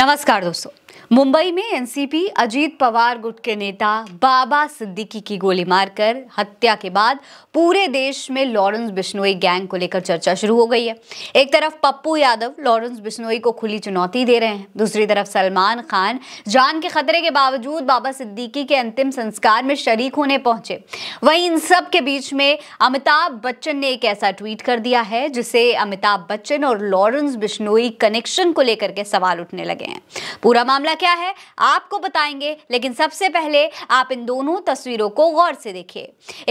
नमस्कार दोस्तों मुंबई में एनसीपी अजीत पवार गुट के नेता बाबा सिद्दीकी की गोली मारकर हत्या के बाद पूरे देश में लॉरेंस बिश्नोई गैंग को लेकर चर्चा शुरू हो गई है एक तरफ पप्पू यादव लॉरेंस बिश्नोई को खुली चुनौती दे रहे हैं दूसरी तरफ सलमान खान जान के खतरे के बावजूद बाबा सिद्दीकी के अंतिम संस्कार में शरीक होने पहुंचे वहीं इन सब के बीच में अमिताभ बच्चन ने एक ऐसा ट्वीट कर दिया है जिसे अमिताभ बच्चन और लॉरेंस बिश्नोई कनेक्शन को लेकर के सवाल उठने लगे हैं पूरा मामला क्या है आपको बताएंगे लेकिन सबसे पहले आप इन दोनों तस्वीरों को गौर से देखिए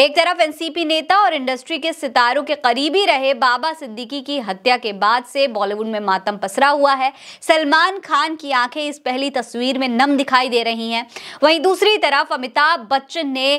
एक तरफ एनसीपी नेता और इंडस्ट्री के सितारों के करीबी रहे बाबा सिद्दीकी की हत्या के बाद से बॉलीवुड में मातम पसरा हुआ है सलमान खान की आंखें इस पहली तस्वीर में नम दिखाई दे रही हैं वहीं दूसरी तरफ अमिताभ बच्चन ने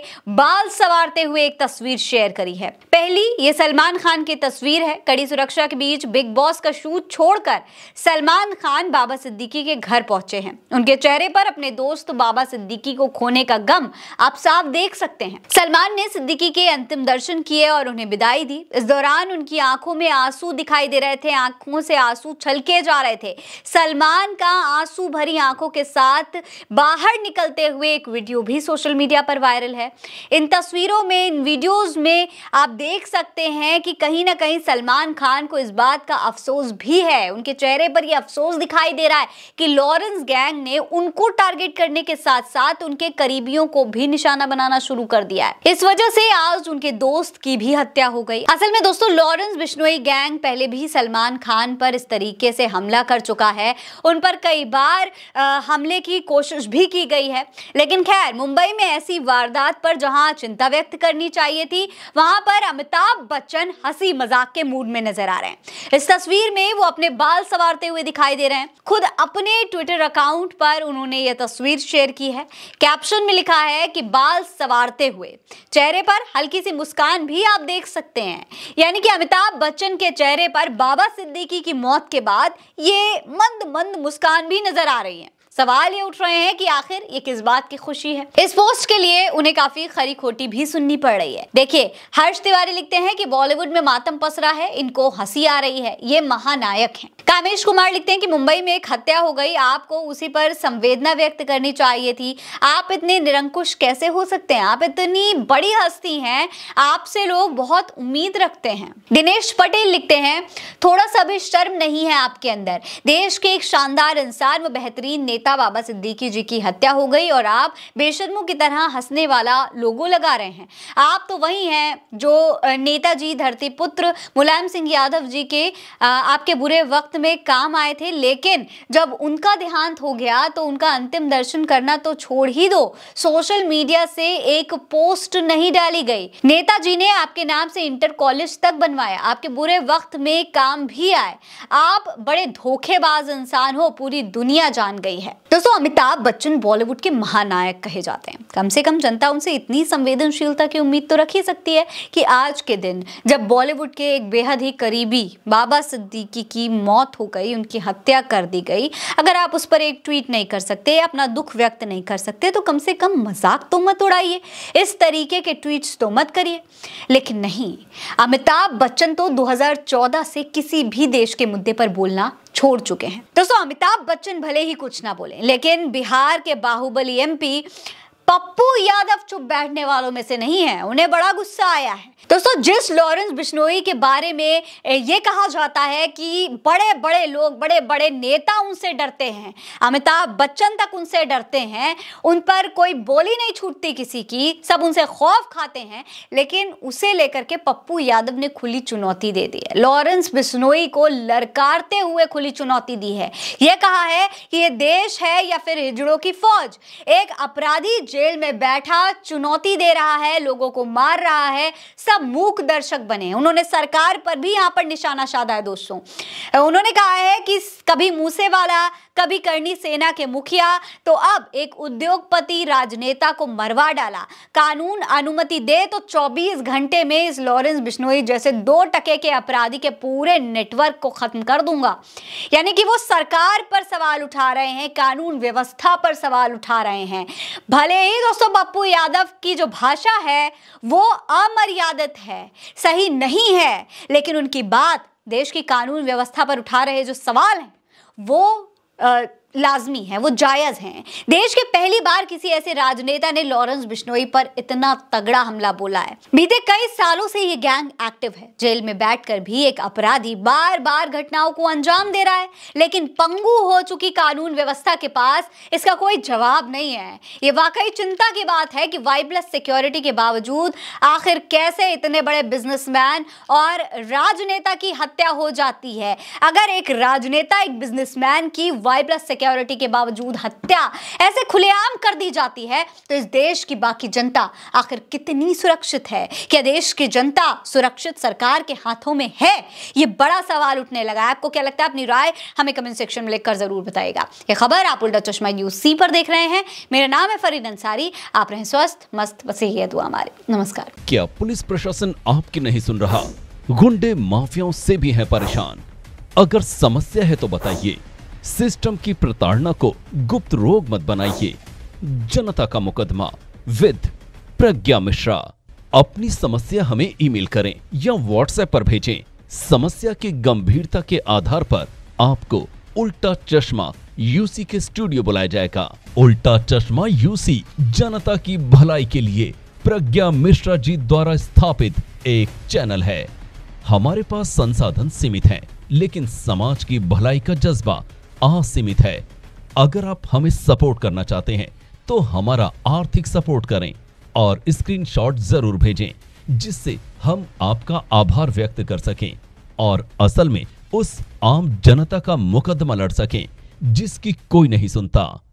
बाल सवारते हुए एक तस्वीर शेयर करी है पहली ये सलमान खान की तस्वीर है कड़ी सुरक्षा के बीच बिग बॉस का शूट छोड़कर सलमान खान बाबा सिद्दीकी के घर पहुंचे हैं उनके चेहरे पर अपने दोस्त बाबा सिद्दीकी को खोने का गम आप साफ देख सकते हैं सलमान ने सिद्दीकी के अंतिम दर्शन किए और उन्हें विदाई दी इस दौरान उनकी आंखों में आंसू दिखाई दे रहे थे आंखों से आंसू छलके जा रहे थे सलमान का आंसू भरी आंखों के साथ बाहर निकलते हुए एक वीडियो भी सोशल मीडिया पर वायरल है इन तस्वीरों में इन वीडियोज में आप देख सकते हैं कि कहीं ना कहीं सलमान खान को इस बात का अफसोस भी है उनके चेहरे पर यह अफसोस दिखाई दे रहा है कि लॉरेंस गैंग गैंग ने उनको टारगेट करने के साथ साथ उनके करीबियों को भी निशाना बनाना शुरू कर दिया है इस वजह से आज उनके दोस्त की भी हत्या हो गई असल में दोस्तों लॉरेंस बिश्नोई गैंग पहले भी सलमान खान पर इस तरीके से हमला कर चुका है उन पर कई बार आ, हमले की कोशिश भी की गई है लेकिन खैर मुंबई में ऐसी वारदात पर जहां चिंता व्यक्त करनी चाहिए थी वहां पर अमिताभ बच्चन हंसी मजाक के मूड में नजर आ रहे हैं इस तस्वीर में वो अपने बाल संवारते हुए दिखाई दे रहे हैं खुद अपने ट्विटर अकाउंट अकाउंट पर उन्होंने यह तस्वीर शेयर की है कैप्शन में लिखा है कि बाल सवारते हुए चेहरे पर हल्की सी मुस्कान भी आप देख सकते हैं यानी कि अमिताभ बच्चन के चेहरे पर बाबा सिद्दीकी की मौत के बाद ये मंद मंद मुस्कान भी नजर आ रही है सवाल ये उठ रहे हैं कि आखिर ये किस बात की खुशी है इस पोस्ट के लिए उन्हें काफी खरी खोटी भी सुननी पड़ रही है देखिए हर्ष तिवारी लिखते हैं कि बॉलीवुड में मातम पसरा है इनको हंसी आ रही है ये महानायक हैं कामेश कुमार लिखते हैं कि मुंबई में एक हत्या हो गई आपको उसी पर संवेदना व्यक्त करनी चाहिए थी आप इतने निरंकुश कैसे हो सकते हैं आप इतनी बड़ी हस्ती हैं आपसे लोग बहुत उम्मीद रखते हैं दिनेश पटेल लिखते हैं थोड़ा सा भी शर्म नहीं है आपके अंदर देश के एक शानदार इंसान व बेहतरीन नेता नेता बाबा सिद्दीकी जी की हत्या हो गई और आप बेशर्मों की तरह हंसने वाला लोगो लगा रहे हैं आप तो वही हैं जो नेताजी धरती पुत्र मुलायम सिंह यादव जी के आपके बुरे वक्त में काम आए थे लेकिन जब उनका देहांत हो गया तो उनका अंतिम दर्शन करना तो छोड़ ही दो सोशल मीडिया से एक पोस्ट नहीं डाली गई नेताजी ने आपके नाम से इंटर कॉलेज तक बनवाया आपके बुरे वक्त में काम भी आए आप बड़े धोखेबाज इंसान हो पूरी दुनिया जान गई है है दोस्तों अमिताभ बच्चन बॉलीवुड के महानायक कहे जाते हैं कम से कम जनता उनसे इतनी संवेदनशीलता की उम्मीद तो रख ही सकती है कि आज के दिन जब बॉलीवुड के एक बेहद ही करीबी बाबा सिद्दीकी की मौत हो गई उनकी हत्या कर दी गई अगर आप उस पर एक ट्वीट नहीं कर सकते अपना दुख व्यक्त नहीं कर सकते तो कम से कम मजाक तो मत उड़ाइए इस तरीके के ट्वीट तो मत करिए लेकिन नहीं अमिताभ बच्चन तो दो से किसी भी देश के मुद्दे पर बोलना छोड़ चुके हैं दोस्तों अमिताभ बच्चन भले ही कुछ ना बोले लेकिन बिहार के बाहुबली एमपी पप्पू यादव चुप बैठने वालों में से नहीं है उन्हें बड़ा गुस्सा आया है दोस्तों जिस लॉरेंस बिश्नोई के बारे में ये कहा जाता है कि बड़े बड़े लोग बड़े बड़े नेता उनसे डरते हैं अमिताभ बच्चन तक उनसे डरते हैं उन पर कोई बोली नहीं छूटती किसी की सब उनसे खौफ खाते हैं लेकिन उसे लेकर के पप्पू यादव ने खुली चुनौती दे दी है लॉरेंस बिश्नोई को लड़कारते हुए खुली चुनौती दी है यह कहा है कि ये देश है या फिर हिजड़ों की फौज एक अपराधी जेल में बैठा चुनौती दे रहा है लोगों को मार रहा है सब मूक दर्शक बने उन्होंने सरकार पर भी यहां पर निशाना साधा है दोस्तों उन्होंने कहा है कि कभी मूसेवाला कभी करनी सेना के मुखिया तो अब एक उद्योगपति राजनेता को मरवा डाला कानून अनुमति दे तो 24 घंटे में इस लॉरेंस बिश्नोई जैसे दो टके के अपराधी के पूरे नेटवर्क को खत्म कर दूंगा यानी कि वो सरकार पर सवाल उठा रहे हैं कानून व्यवस्था पर सवाल उठा रहे हैं भले नहीं दोस्तों पप्पू यादव की जो भाषा है वो अमर्यादित है सही नहीं है लेकिन उनकी बात देश की कानून व्यवस्था पर उठा रहे जो सवाल हैं वो आ, लाजमी है वो जायज़ हैं देश के पहली बार किसी ऐसे राजनेता ने लॉरेंस बिश्नोई पर इतना तगड़ा हमला बोला है बीते कई सालों से ये गैंग एक्टिव है जेल में बैठकर भी एक अपराधी बार बार घटनाओं को अंजाम दे रहा है लेकिन पंगू हो चुकी कानून व्यवस्था के पास इसका कोई जवाब नहीं है ये वाकई चिंता की बात है कि प्लस सिक्योरिटी के बावजूद आखिर कैसे इतने बड़े बिजनेसमैन और राजनेता की हत्या हो जाती है अगर एक राजनेता एक बिजनेसमैन की वाई प्लस सिक्योरिटी के बावजूद हत्या ऐसे खुलेआम कर दी जाती है तो इस देश की बाकी जनता आखिर कितनी सुरक्षित है क्या देश की जनता सुरक्षित सरकार के हाथों में है ये बड़ा सवाल उठने लगा आपको क्या लगता है अपनी राय हमें कमेंट सेक्शन में लिखकर जरूर बताएगा यह खबर आप उल्टा चश्मा न्यूज सी पर देख रहे हैं मेरा नाम है फरीद अंसारी आप रहे स्वस्थ मस्त बसे ये दुआ हमारे नमस्कार क्या पुलिस प्रशासन आपकी नहीं सुन रहा गुंडे माफियाओं से भी है परेशान अगर समस्या है तो बताइए सिस्टम की प्रताड़ना को गुप्त रोग मत बनाइए जनता का मुकदमा विद प्रज्ञा मिश्रा अपनी समस्या हमें ईमेल करें या व्हाट्सएप पर भेजें समस्या की गंभीरता के आधार पर आपको उल्टा चश्मा यूसी के स्टूडियो बुलाया जाएगा उल्टा चश्मा यूसी जनता की भलाई के लिए प्रज्ञा मिश्रा जी द्वारा स्थापित एक चैनल है हमारे पास संसाधन सीमित हैं लेकिन समाज की भलाई का जज्बा असीमित है अगर आप हमें सपोर्ट करना चाहते हैं तो हमारा आर्थिक सपोर्ट करें और स्क्रीनशॉट जरूर भेजें जिससे हम आपका आभार व्यक्त कर सकें और असल में उस आम जनता का मुकदमा लड़ सकें जिसकी कोई नहीं सुनता